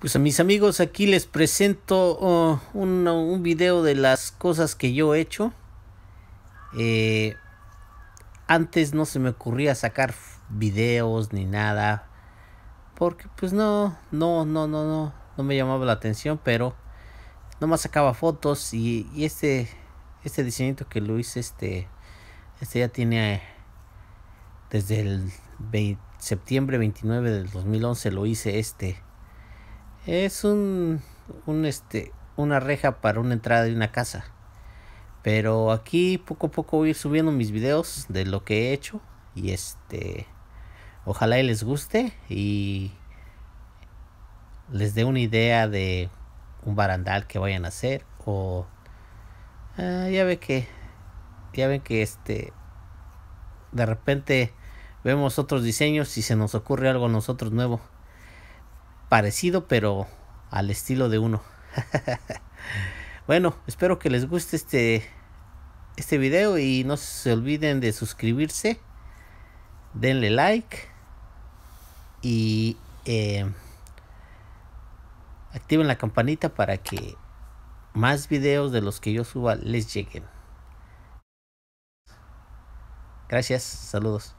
Pues a mis amigos aquí les presento oh, un, video de las cosas que yo he hecho. Eh, antes no se me ocurría sacar videos ni nada. Porque pues no, no, no, no, no, no me llamaba la atención, pero nomás sacaba fotos y, este, este diseñito que lo hice, este, este ya tiene eh, desde el septiembre 29 del 2011 lo hice este. Es un, un este, una reja para una entrada de una casa. Pero aquí poco a poco voy subiendo mis videos de lo que he hecho. Y este, ojalá les guste y les dé una idea de un barandal que vayan a hacer o ah, ya ve que ya ven que este de repente vemos otros diseños y se nos ocurre algo a nosotros nuevo parecido, pero al estilo de uno. bueno, espero que les guste este, este video y no se olviden de suscribirse. Denle like. Y em, activen la campanita para que más videos de los que yo suba les lleguen. Gracias, saludos.